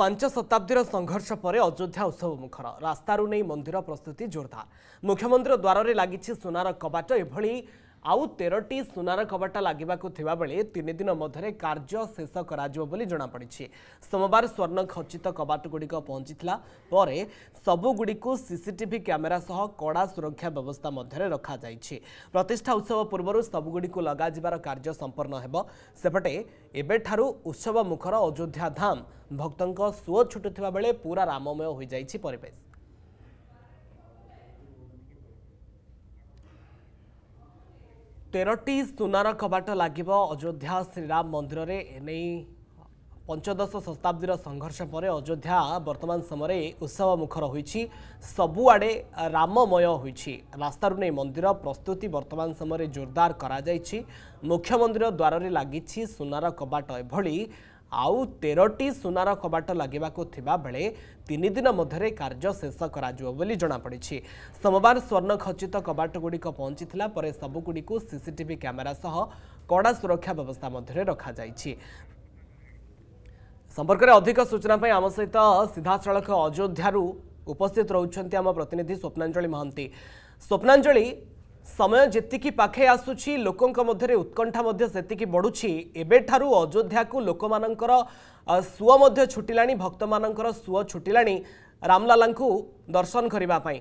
ପାଞ୍ଚ ଶତାବ୍ଦୀର ସଂଘର୍ଷ ପରେ ଅଯୋଧ୍ୟା ଉତ୍ସବ ମୁଖର ରାସ୍ତାରୁ ନେଇ ମନ୍ଦିର ପ୍ରସ୍ତୁତି ଜୋରଦାର ମୁଖ୍ୟମନ୍ତ୍ରୀ ଦ୍ୱାରରେ ଲାଗିଛି ସୁନାର କବାଟ ଏଭଳି ଆଉ ତେରଟି ସୁନାର କବାଟା ଲାଗିବାକୁ ଥିବାବେଳେ ତିନି ଦିନ ମଧ୍ୟରେ କାର୍ଯ୍ୟ ଶେଷ କରାଯିବ ବୋଲି ଜଣାପଡ଼ିଛି ସୋମବାର ସ୍ୱର୍ଣ୍ଣ ଖଚିତ କବାଟଗୁଡ଼ିକ ପହଞ୍ଚିଥିଲା ପରେ ସବୁଗୁଡ଼ିକୁ ସିସିଟିଭି କ୍ୟାମେରା ସହ କଡ଼ା ସୁରକ୍ଷା ବ୍ୟବସ୍ଥା ମଧ୍ୟରେ ରଖାଯାଇଛି ପ୍ରତିଷ୍ଠା ଉତ୍ସବ ପୂର୍ବରୁ ସବୁଗୁଡ଼ିକୁ ଲଗାଯିବାର କାର୍ଯ୍ୟ ସମ୍ପନ୍ନ ହେବ ସେପଟେ ଏବେଠାରୁ ଉତ୍ସବ ମୁଖର ଅଯୋଧ୍ୟା ଧାମ ଭକ୍ତଙ୍କ ସୁଅ ଛୁଟୁଥିବା ବେଳେ ପୁରା ରାମମୟ ହୋଇଯାଇଛି ପରିବେଶ ତେରଟି ସୁନାର କବାଟ ଲାଗିବ ଅଯୋଧ୍ୟା ଶ୍ରୀରାମ ମନ୍ଦିରରେ ଏନେଇ ପଞ୍ଚଦଶ ଶତାବ୍ଦୀର ସଂଘର୍ଷ ପରେ ଅଯୋଧ୍ୟା ବର୍ତ୍ତମାନ ସମୟରେ ଉତ୍ସବ ମୁଖର ହୋଇଛି ସବୁଆଡ଼େ ରାମମୟ ହୋଇଛି ରାସ୍ତାରୁ ନେଇ ମନ୍ଦିର ପ୍ରସ୍ତୁତି ବର୍ତ୍ତମାନ ସମୟରେ ଜୋରଦାର କରାଯାଇଛି ମୁଖ୍ୟମନ୍ଦିର ଦ୍ୱାରରେ ଲାଗିଛି ସୁନାର କବାଟ ଏଭଳି ଆଉ ତେରଟି ସୁନାର କବାଟ ଲାଗିବାକୁ ଥିବାବେଳେ ତିନି ଦିନ ମଧ୍ୟରେ କାର୍ଯ୍ୟ ଶେଷ କରାଯିବ ବୋଲି ଜଣାପଡ଼ିଛି ସୋମବାର ସ୍ୱର୍ଣ୍ଣ ଖଚିତ କବାଟଗୁଡ଼ିକ ପହଞ୍ଚିଥିଲା ପରେ ସବୁଗୁଡ଼ିକୁ ସିସିଟିଭି କ୍ୟାମେରା ସହ କଡ଼ା ସୁରକ୍ଷା ବ୍ୟବସ୍ଥା ମଧ୍ୟରେ ରଖାଯାଇଛି ସମ୍ପର୍କରେ ଅଧିକ ସୂଚନା ପାଇଁ ଆମ ସହିତ ସିଧାସଳଖ ଅଯୋଧ୍ୟାରୁ ଉପସ୍ଥିତ ରହୁଛନ୍ତି ଆମ ପ୍ରତିନିଧି ସ୍ୱପ୍ନାଞ୍ଜଳି ମହାନ୍ତି ସ୍ୱପ୍ନାଞ୍ଜଳି ସମୟ ଯେତିକି ପାଖେଇ ଆସୁଛି ଲୋକଙ୍କ ମଧ୍ୟରେ ଉତ୍କଣ୍ଠା ମଧ୍ୟ ସେତିକି ବଢ଼ୁଛି ଏବେଠାରୁ ଅଯୋଧ୍ୟାକୁ ଲୋକମାନଙ୍କର ସୁଅ ମଧ୍ୟ ଛୁଟିଲାଣି ଭକ୍ତମାନଙ୍କର ସୁଅ ଛୁଟିଲାଣି ରାମଲାଲାଙ୍କୁ ଦର୍ଶନ କରିବା ପାଇଁ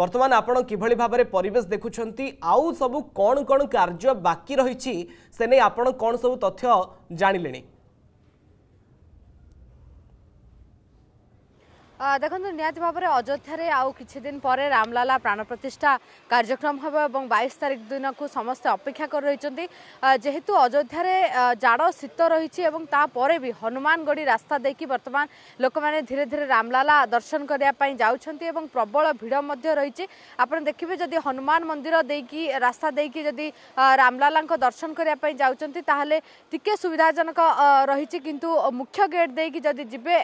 ବର୍ତ୍ତମାନ ଆପଣ କିଭଳି ଭାବରେ ପରିବେଶ ଦେଖୁଛନ୍ତି ଆଉ ସବୁ କ'ଣ କ'ଣ କାର୍ଯ୍ୟ ବାକି ରହିଛି ସେ ନେଇ ଆପଣ କ'ଣ ସବୁ ତଥ୍ୟ ଜାଣିଲେଣି ଦେଖନ୍ତୁ ନିହାତି ଭାବରେ ଅଯୋଧ୍ୟାରେ ଆଉ କିଛି ଦିନ ପରେ ରାମଲାଲା ପ୍ରାଣ ପ୍ରତିଷ୍ଠା କାର୍ଯ୍ୟକ୍ରମ ହେବ ଏବଂ ବାଇଶ ତାରିଖ ଦିନକୁ ସମସ୍ତେ ଅପେକ୍ଷା କରି ରହିଛନ୍ତି ଯେହେତୁ ଅଯୋଧ୍ୟାରେ ଜାଡ଼ ଶୀତ ରହିଛି ଏବଂ ତାପରେ ବି ହନୁମାନଗଡ଼ି ରାସ୍ତା ଦେଇକି ବର୍ତ୍ତମାନ ଲୋକମାନେ ଧୀରେ ଧୀରେ ରାମଲାଲା ଦର୍ଶନ କରିବା ପାଇଁ ଯାଉଛନ୍ତି ଏବଂ ପ୍ରବଳ ଭିଡ଼ ମଧ୍ୟ ରହିଛି ଆପଣ ଦେଖିବେ ଯଦି ହନୁମାନ ମନ୍ଦିର ଦେଇକି ରାସ୍ତା ଦେଇକି ଯଦି ରାମଲାଲାଙ୍କ ଦର୍ଶନ କରିବା ପାଇଁ ଯାଉଛନ୍ତି ତାହେଲେ ଟିକେ ସୁବିଧାଜନକ ରହିଛି କିନ୍ତୁ ମୁଖ୍ୟ ଗେଟ୍ ଦେଇକି ଯଦି ଯିବେ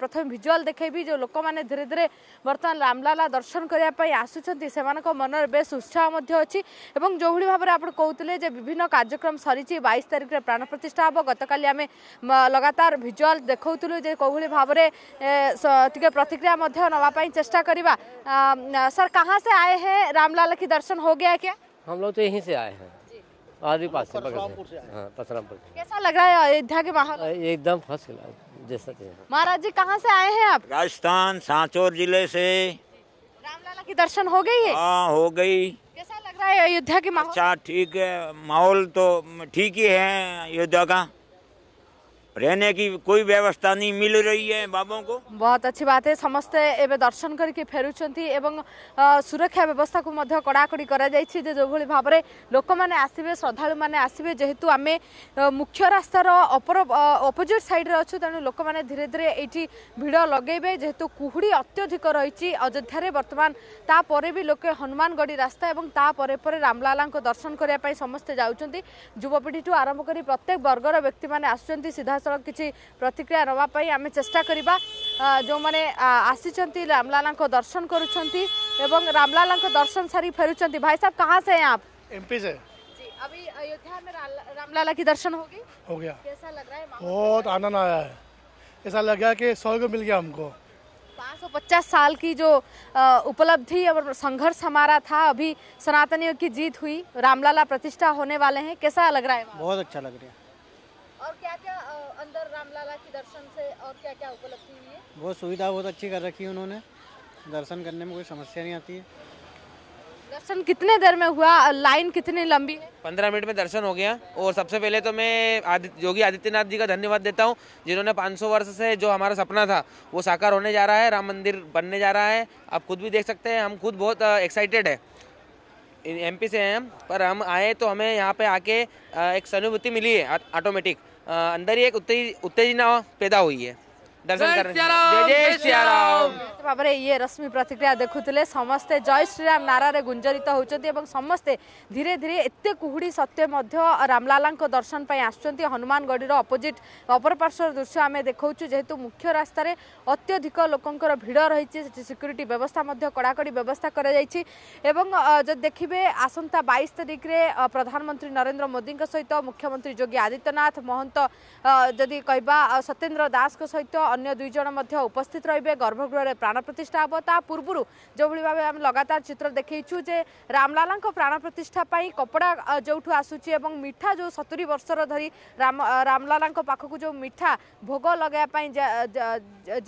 ପ୍ରଥମେ ଭିଜୁଆଲ୍ ଦେଖେଇବି जो लोक मैंने धीरे धीरे बर्तमान रामलाला दर्शन करने आसुंच से मनर बेस उत्साह अच्छी और जो भाव में आप कहते विभिन्न कार्यक्रम सरी बैश तारिख में प्राण प्रतिष्ठा हम गतकाली आम लगातार भिजुआल देखा जो कौली भाव में प्रतिक्रिया नापी चेषा करवा सर कहाँ से आए हैं रामलाला की दर्शन हो गया क्या हम लोग तो यहीं से आए हैं आदि पास से, से, हाँ, से, से हाँ, कैसा लग रहा है अयोध्या के माहौल एकदम फर्स्ट क्लास जैसा महाराज जी कहाँ से आए हैं आप राजस्थान सांचौर जिले से रामलाला की दर्शन हो गई है हाँ हो गई कैसा लग रहा है अयोध्या की माहौल अच्छा ठीक है माहौल तो ठीक ही है अयोध्या का रहने की कोई व्यवस्था नहीं मिल रही है बाबों को बहुत अच्छी बात है समस्त एवं दर्शन करके फेरुंट एवं सुरक्षा व्यवस्था को कड़ाकड़ी कर जो भाव में लोक मैंने आसवे श्रद्धा मैंने आसवे जेहेतु आम मुख्य रास्तार अपर अपोजिट सैड्रे अच्छु तेणु लोक मैंने धीरे धीरे ये भिड़ लगे जेहेतु कुहुड़ी अत्यधिक रही अयोध्यार बर्तमान तापर भी लोके हनुमानगढ़ी रास्ता एवं तापर पर रामलाला दर्शन करने समस्ते जाऊँच युवपीढ़ी ठूँ आरंभ कर प्रत्येक वर्गर व्यक्ति मैंने आସୁच्च सीधा ସହ କିଛି ପ୍ରତିକ୍ରିୟା ନେବା ପାଇଁ ଆମେ ଚେଷ୍ଟା କରିବା ଯେଉଁମାନେ ଆସିଛନ୍ତି ରାମଲାଲାଙ୍କ ଦର୍ଶନ କରୁଛନ୍ତି ଏବଂ ରାମଲାଲାଙ୍କ ଦର୍ଶନ ସାରି ଫେରୁଛନ୍ତି ଭାଇ ସାହେବ କାହା ସେ आप एमपी से अभी अयोध्या में रामलाला की दर्शन हो गई हो गया कैसा लग रहा है बहुत आनंद आया है ऐसा लग गया कि स्वर्ग मिल गया हमको 550 साल की जो उपलब्धि और संघर्ष हमारा था अभी सनातनियों की जीत हुई रामलाला प्रतिष्ठा होने वाले हैं कैसा लग रहा है बहुत अच्छा लग रहा है और क्या क्या अंदर रामलाला के दर्शन से और क्या क्या उपलब्धि हुई है बहुत सुविधा बहुत अच्छी कर रखी है उन्होंने दर्शन करने में कोई समस्या नहीं आती है दर्शन कितने देर में हुआ लाइन कितनी लंबी है पंद्रह मिनट में दर्शन हो गया और सबसे पहले तो मैं आदि, योगी आदित्यनाथ जी का धन्यवाद देता हूँ जिन्होंने 500 वर्ष से जो हमारा सपना था वो साकार होने जा रहा है राम मंदिर बनने जा रहा है आप खुद भी देख सकते हैं हम खुद बहुत एक्साइटेड है एम से हैं हम पर हम आए तो हमें यहाँ पे आके एक सहानुभूति मिली है ऑटोमेटिक अंदर ही एक उत्तेजना पैदा हुई है दर्शन करने जय श्रीराम भाव में ये रश्मि प्रतिक्रिया देखुले समस्ते जय श्रीराम नारे गुंजरित होती और समस्ते धीरे धीरे एत कुहुड़ी सत्वे रामलाला दर्शन पर आसुँच हनुमानगढ़ी अपोजिट अपर पार्श्वर दृश्य आम देखा जेहेतु मुख्य रास्तार अत्यधिक लोकर भिड़ रही सिक्यूरीटी व्यवस्था कड़ाकड़ी व्यवस्था कर देखिए आसंता बैश तारिखे प्रधानमंत्री नरेन्द्र मोदी सहित मुख्यमंत्री योगी आदित्यनाथ महंत जदि कह सत्येन्द्र दास सहित অন্য দুইজন মধ্যে উপস্থিত রহবে গর্ভগৃহে প্রাণ প্রতিষ্ঠা হব তা পূর্বর যেভাবে ভাবে আমি লগাতার চিত্র দেখেইছু যে রামলালা প্রাণ প্রতিষ্ঠা পাই কপড়া যেটু আসুচি এবং মিঠা যে সতুরি বর্ষর ধরি রাম রামলালা পাখক যে মিঠা ভোগ লগাইয়া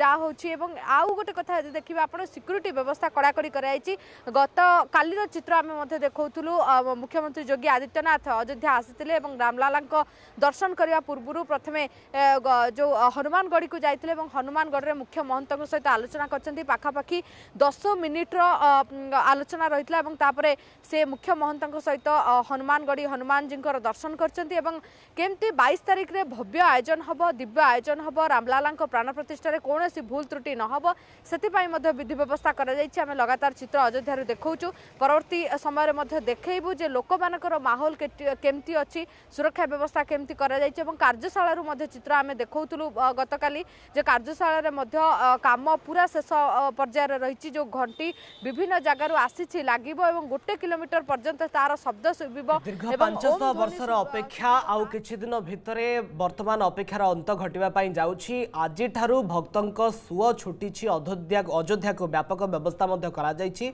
যা হচ্ছে এবং আউ গোটে কথা যদি দেখবে আপনার সিকুরিটি ব্যবস্থা কড়াকড়ি করাইছি গত কালির চিত্র আমি দেখাউলু মুখ্যমন্ত্রী যোগী আদিত্যনাথ অযোধ্যা আসিলে এবং রামলালা দর্শন করা পূর্ব প্রথমে যে হনুমানগড়ি যাই এবং হনুমানগড়ের মুখ্য মহন্তঙ্ সহ আলোচনা করছেন পাখাপাখি দশ মিনিটর আলোচনা রয়েছে এবং তাপরে সে মুখ্য মহন্তঙ্ সহ হনুমানগড়ি হনুমানজীকর দর্শন করছেন এবং কেমতি বাইশ তারিখে ভব্য আয়োজন হব দিব্য আয়োজন হব রামলালাঙ্ প্রাণ প্রতিষ্ঠার কৌশি ভুল ত্রুটি নহব সেপাই বিধি ব্যবস্থা করা যাই আমি লগাতার চিত্র অযোধ্যার দেখছু পরবর্তী সময়ের মধ্যে দেখেইবু যে লোকমানকর মাহল কেমতি অছি সুরক্ষা ব্যবস্থা কেমতি করা যাই এবং কার্যশালার মধ্যে চিত্র আমি দেখাউলু গতকালি যে কার্যশালার কাম পুরা শেষ পর্যায়ে রয়েছে যে ঘটি বিভিন্ন জায়গার আসিছি লাগব এবং গোটে কিলোমিটর পর্যন্ত তার শব্দ শুভব পাঁচশহ বর্ষর অপেক্ষা আউ কিছুদিন ভিতরে বর্তমান অপেক্ষার অন্ত ঘটিবা পাই যাচ্ছি আজিঠারু ভক্তঙ্ক সুଅ ছুটিছি অযোধ্যা অযোধ্যাকে ব্যাপক ব্যবস্থা মধ্যে করা যাইছি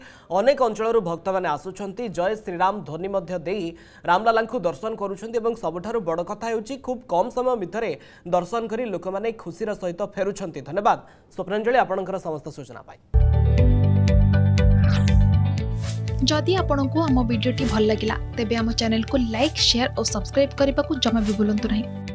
অনেক অঞ্চলর ভক্তমানে আসুচন্তি জয় শ্রীরাম ধ্বনি মধ্য দেই রামলালাঙ্কু দর্শন করুচন্তি এবং সবুঠারু বড় কথা হেউচি খুব কম সময় ভিতরে দর্শন করি লোকমানে খুশির সহিত ଫେରୁଛନ୍ତି ଧନ୍ୟବାଦ ସ୍ୱପ୍ନାଞ୍ଜଳି ଆପଣଙ୍କର ସମସ୍ତ ସୂଚନା ପାଇଁ ଯଦି ଆପଣଙ୍କୁ ଆମ ଭିଡ଼ିଓଟି ଭଲ ଲାଗିଲା ତେବେ ଆମ ଚ୍ୟାନେଲକୁ ଲାଇକ୍ ସେୟାର ଓ ସବସ୍କ୍ରାଇବ୍ କରିବାକୁ ଜମା ବି ଭୁଲନ୍ତୁ ନାହିଁ